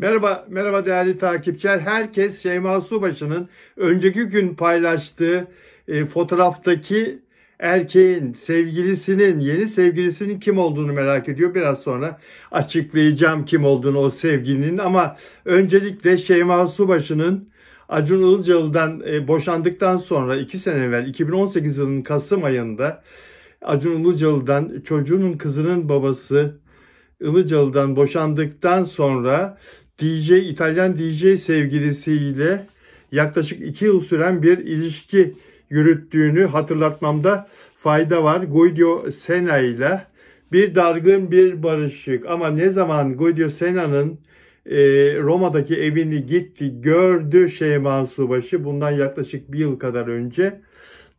Merhaba, merhaba değerli takipçiler. Herkes Şeyma Subaşı'nın önceki gün paylaştığı e, fotoğraftaki erkeğin, sevgilisinin, yeni sevgilisinin kim olduğunu merak ediyor. Biraz sonra açıklayacağım kim olduğunu o sevgilinin ama öncelikle Şeyma Subaşı'nın Acun Ilıcalı'dan e, boşandıktan sonra 2 sene evvel 2018 yılının Kasım ayında Acun Ilıcalı'dan çocuğunun kızının babası Ilıcalı'dan boşandıktan sonra DJ İtalyan DJ sevgilisiyle yaklaşık 2 yıl süren bir ilişki yürüttüğünü hatırlatmamda fayda var. Guido Sena ile bir dargın bir barışık ama ne zaman Guido Sena'nın e, Roma'daki evini gitti gördü Şeyma Subaşı bundan yaklaşık bir yıl kadar önce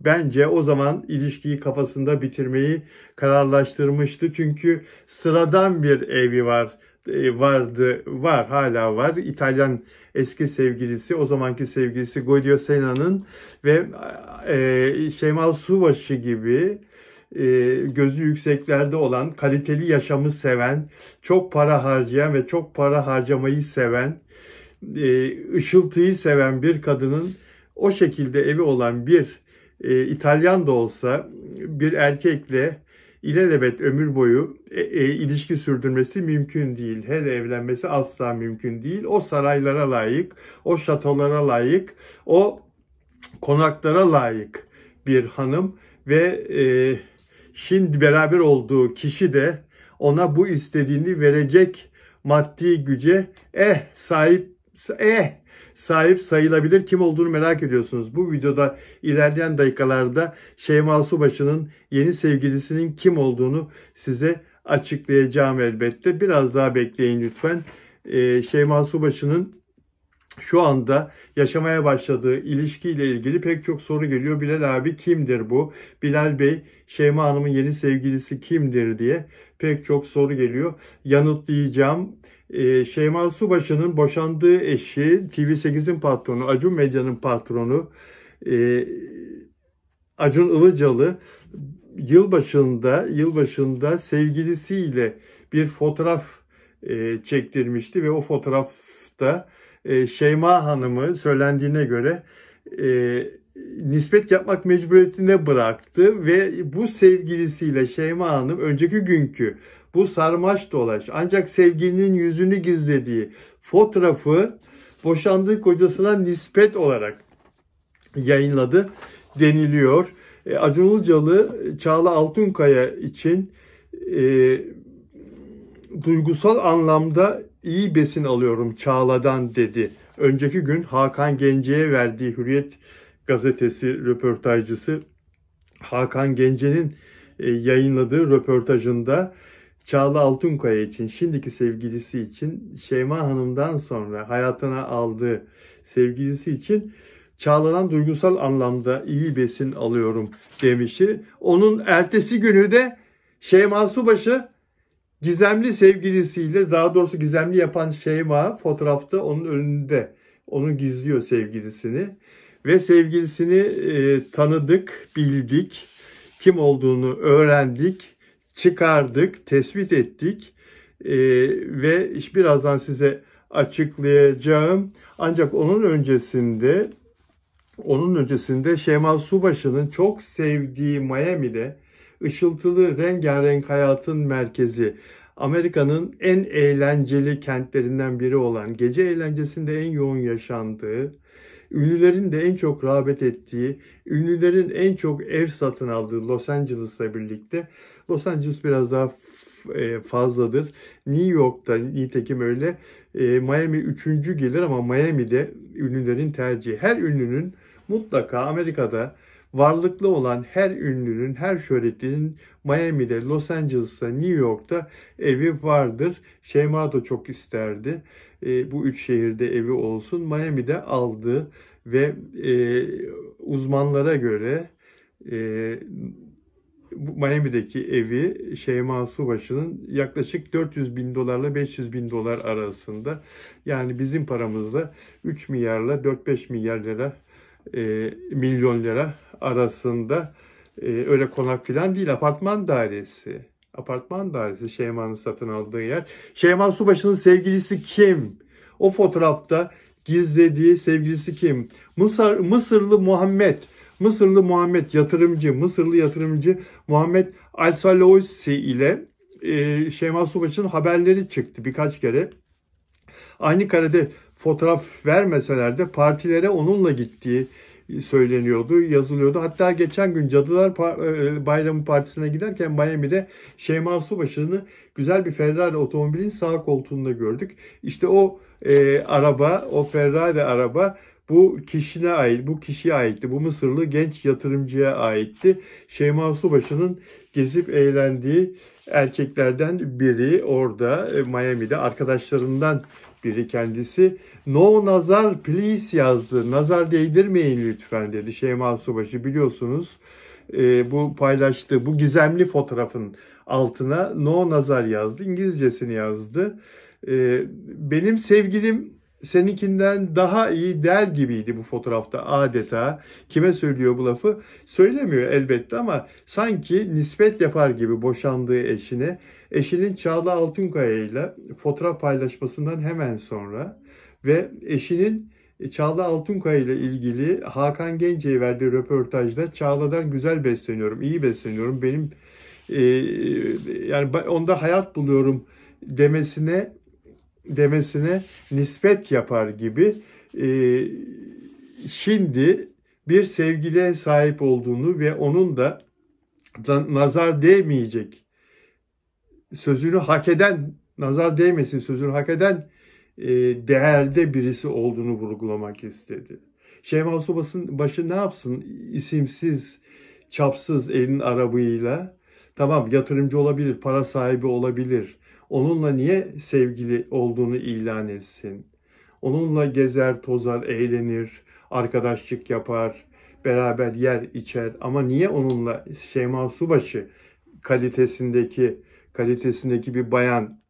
bence o zaman ilişkiyi kafasında bitirmeyi kararlaştırmıştı. Çünkü sıradan bir evi var e, vardı, var hala var. İtalyan eski sevgilisi, o zamanki sevgilisi Guido Sena'nın ve e, Şemal Subaşı gibi e, gözü yükseklerde olan, kaliteli yaşamı seven, çok para harcayan ve çok para harcamayı seven, e, ışıltıyı seven bir kadının o şekilde evi olan bir e, İtalyan da olsa bir erkekle ilelebet ömür boyu e, e, ilişki sürdürmesi mümkün değil. Hele evlenmesi asla mümkün değil. O saraylara layık, o şatolara layık, o konaklara layık bir hanım ve e, şimdi beraber olduğu kişi de ona bu istediğini verecek maddi güce eh sahip eh sahip sayılabilir. Kim olduğunu merak ediyorsunuz. Bu videoda ilerleyen dakikalarda Şeyma Subaşı'nın yeni sevgilisinin kim olduğunu size açıklayacağım elbette. Biraz daha bekleyin lütfen. Ee, Şeyma Subaşı'nın şu anda yaşamaya başladığı ilişkiyle ilgili pek çok soru geliyor. Bilal abi kimdir bu? Bilal Bey Şeyma Hanım'ın yeni sevgilisi kimdir diye pek çok soru geliyor. Yanıtlayacağım. Ee, Şeyma Subaşı'nın boşandığı eşi, TV8'in patronu, Acun Medya'nın patronu e, Acun Ilıcalı yılbaşında, yılbaşında sevgilisiyle bir fotoğraf e, çektirmişti ve o fotoğrafta e, Şeyma Hanım'ı söylendiğine göre nispet yapmak mecburiyetine bıraktı ve bu sevgilisiyle Şeyma Hanım önceki günkü bu sarmaş dolaş ancak sevginin yüzünü gizlediği fotoğrafı boşandığı kocasına nispet olarak yayınladı deniliyor. E, Acun Ilıcalı e, Çağla Altunkaya için e, duygusal anlamda iyi besin alıyorum Çağla'dan dedi. Önceki gün Hakan Gence'ye verdiği Hürriyet gazetesi röportajcısı Hakan Gence'nin e, yayınladığı röportajında Çağla Altunkaya için, şimdiki sevgilisi için, Şeyma Hanım'dan sonra hayatına aldığı sevgilisi için Çağla'dan duygusal anlamda iyi besin alıyorum demişti. Onun ertesi günü de Şeyma Subaşı gizemli sevgilisiyle, daha doğrusu gizemli yapan Şeyma fotoğrafta onun önünde. Onu gizliyor sevgilisini ve sevgilisini e, tanıdık, bildik, kim olduğunu öğrendik çıkardık, tespit ettik e, ve birazdan size açıklayacağım. Ancak onun öncesinde onun öncesinde Şema Subaşı'nın çok sevdiği Miami'de ışıltılı rengarenk hayatın merkezi Amerika'nın en eğlenceli kentlerinden biri olan, gece eğlencesinde en yoğun yaşandığı, ünlülerin de en çok rağbet ettiği, ünlülerin en çok ev satın aldığı Los Angeles'la birlikte Los Angeles biraz daha e, fazladır. New York'ta nitekim öyle. E, Miami üçüncü gelir ama Miami'de ünlülerin tercihi. Her ünlünün mutlaka Amerika'da varlıklı olan her ünlünün, her şöhretinin Miami'de, Los Angeles'ta, New York'ta evi vardır. Şeyma da çok isterdi. E, bu üç şehirde evi olsun. Miami'de aldı ve e, uzmanlara göre e, Miami'deki evi Şeyma Subaşı'nın yaklaşık 400 bin dolarla 500 bin dolar arasında yani bizim paramızda 3 milyarla 4-5 milyar lira e, milyon lira arasında e, öyle konak filan değil apartman dairesi. Apartman dairesi Şeyma'nın satın aldığı yer. Şeyma Subaşı'nın sevgilisi kim? O fotoğrafta gizlediği sevgilisi kim? Mısır, Mısırlı Muhammed. Mısırlı Muhammed yatırımcı, Mısırlı yatırımcı Muhammed Al-Saloisi ile e, Şeyma Subaş'ın haberleri çıktı birkaç kere. Aynı karede fotoğraf vermeseler de partilere onunla gittiği e, söyleniyordu, yazılıyordu. Hatta geçen gün Cadılar e, Bayramı Partisi'ne giderken Miami'de Şeyma Subaşı'nı güzel bir Ferrari otomobilin sağ koltuğunda gördük. İşte o e, araba, o Ferrari araba bu kişine ait, bu kişiye aitti. Bu Mısırlı genç yatırımcıya aitti. Şeyma Subaşı'nın gezip eğlendiği erkeklerden biri orada e, Miami'de arkadaşlarından biri kendisi. No nazar please yazdı. Nazar değdirmeyin lütfen dedi Şeyma Subaşı biliyorsunuz. E, bu paylaştığı bu gizemli fotoğrafın altına no nazar yazdı. İngilizcesini yazdı. E, benim sevgilim seninkinden daha iyi der gibiydi bu fotoğrafta adeta. Kime söylüyor bu lafı? Söylemiyor elbette ama sanki nispet yapar gibi boşandığı eşine. Eşinin Çağla Altınkaya ile fotoğraf paylaşmasından hemen sonra ve eşinin Çağla Altınkaya ile ilgili Hakan Gence'ye verdiği röportajda Çağla'dan güzel besleniyorum, iyi besleniyorum. Benim e, e yani onda hayat buluyorum demesine demesine nispet yapar gibi e, şimdi bir sevgiliye sahip olduğunu ve onun da nazar değmeyecek sözünü hak eden, nazar değmesin sözünü hak eden e, değerde birisi olduğunu vurgulamak istedi. Şeyma Sobas'ın başı ne yapsın isimsiz, çapsız elin arabıyla? Tamam yatırımcı olabilir, para sahibi olabilir Onunla niye sevgili olduğunu ilan etsin? Onunla gezer, tozar, eğlenir, arkadaşlık yapar, beraber yer, içer ama niye onunla Şeyma Subaşı kalitesindeki kalitesindeki bir bayan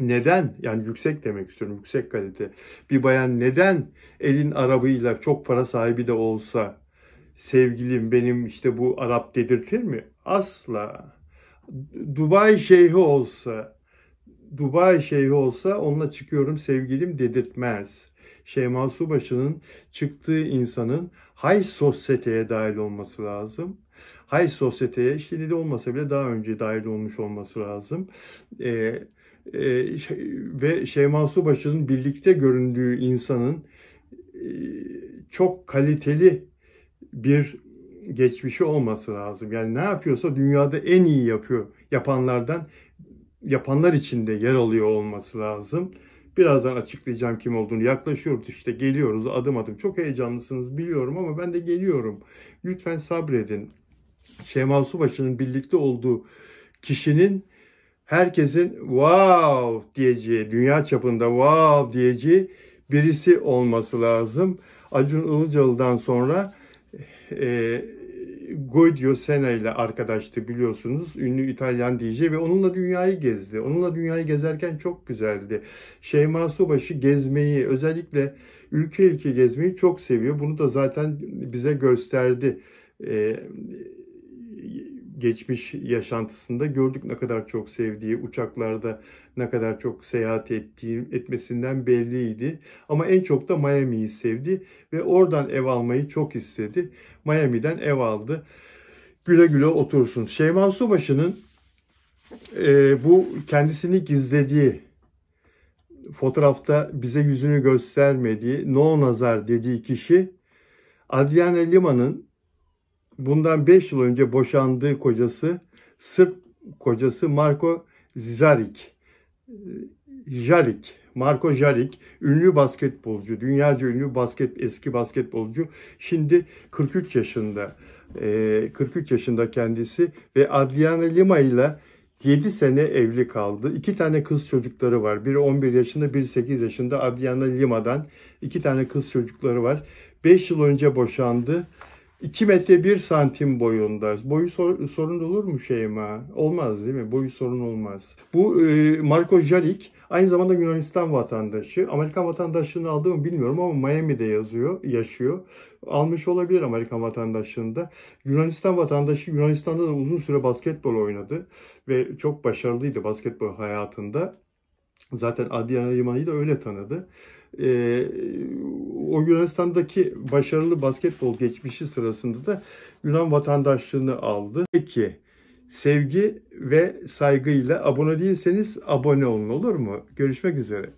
neden yani yüksek demek istiyorum yüksek kalite bir bayan neden elin arabıyla çok para sahibi de olsa sevgilim benim işte bu Arap dedirtir mi? Asla. Dubai şeyhi olsa Dubai şeyhi olsa onunla çıkıyorum sevgilim dedirtmez. Şeyma Subaşı'nın çıktığı insanın hay sosyeteye dahil olması lazım. Hay sosyeteye şimdi de olmasa bile daha önce dahil olmuş olması lazım. Ee, e, e, ve Şeyma Subaşı'nın birlikte göründüğü insanın e, çok kaliteli bir geçmişi olması lazım. Yani ne yapıyorsa dünyada en iyi yapıyor. Yapanlardan yapanlar içinde yer alıyor olması lazım. Birazdan açıklayacağım kim olduğunu. Yaklaşıyoruz işte geliyoruz adım adım. Çok heyecanlısınız biliyorum ama ben de geliyorum. Lütfen sabredin. Şeyma Subaşı'nın birlikte olduğu kişinin herkesin wow diyeceği, dünya çapında wow diyeceği birisi olması lazım. Acun Ilıcalı'dan sonra e, Guido Sena ile arkadaştı biliyorsunuz. Ünlü İtalyan DJ ve onunla dünyayı gezdi. Onunla dünyayı gezerken çok güzeldi. Şeyma Subaşı gezmeyi özellikle ülke ülke gezmeyi çok seviyor. Bunu da zaten bize gösterdi. Ee, geçmiş yaşantısında gördük ne kadar çok sevdiği, uçaklarda ne kadar çok seyahat ettiği etmesinden belliydi. Ama en çok da Miami'yi sevdi ve oradan ev almayı çok istedi. Miami'den ev aldı. Güle güle otursun. Şeyma Subaşı'nın e, bu kendisini gizlediği fotoğrafta bize yüzünü göstermediği, no nazar dediği kişi Adriana Lima'nın bundan 5 yıl önce boşandığı kocası Sırp kocası Marko Zarik. Jarik, ee, Marko Jarik, ünlü basketbolcu, dünyaca ünlü basket eski basketbolcu. Şimdi 43 yaşında. 43 ee, yaşında kendisi ve Adriana Lima ile 7 sene evli kaldı. İki tane kız çocukları var. Biri 11 yaşında, biri 8 yaşında. Adriana Lima'dan iki tane kız çocukları var. 5 yıl önce boşandı. 2 metre 1 santim boyunda. Boyu sor, sorun olur mu Şeyma? Olmaz değil mi? Boyu sorun olmaz. Bu e, Marco Jalik aynı zamanda Yunanistan vatandaşı. Amerikan vatandaşlığını aldı mı bilmiyorum ama Miami'de yazıyor, yaşıyor. Almış olabilir Amerikan da. Yunanistan vatandaşı Yunanistan'da da uzun süre basketbol oynadı ve çok başarılıydı basketbol hayatında. Zaten Adriana Limani'yi de öyle tanıdı e, o Yunanistan'daki başarılı basketbol geçmişi sırasında da Yunan vatandaşlığını aldı. Peki sevgi ve saygıyla abone değilseniz abone olun olur mu? Görüşmek üzere.